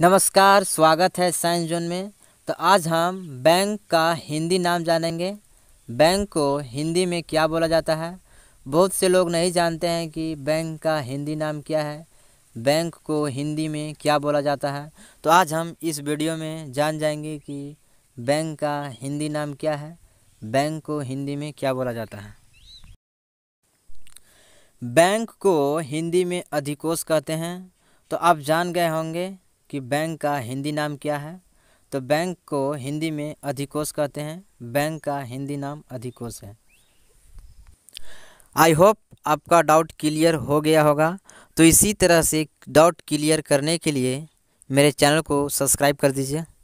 नमस्कार स्वागत है साइंस जोन में तो आज हम बैंक का हिंदी नाम जानेंगे बैंक को हिंदी में क्या बोला जाता है बहुत से लोग नहीं जानते हैं कि बैंक का हिंदी नाम क्या है बैंक को हिंदी में क्या बोला जाता है तो आज हम इस वीडियो में जान जाएंगे कि बैंक का हिंदी नाम क्या है बैंक को हिंदी में क्या बोला जाता है बैंक को हिंदी में अधिकोष कहते हैं तो आप जान गए होंगे कि बैंक का हिंदी नाम क्या है तो बैंक को हिंदी में अधिकोष कहते हैं बैंक का हिंदी नाम अधिकोष है आई होप आपका डाउट क्लियर हो गया होगा तो इसी तरह से डाउट क्लियर करने के लिए मेरे चैनल को सब्सक्राइब कर दीजिए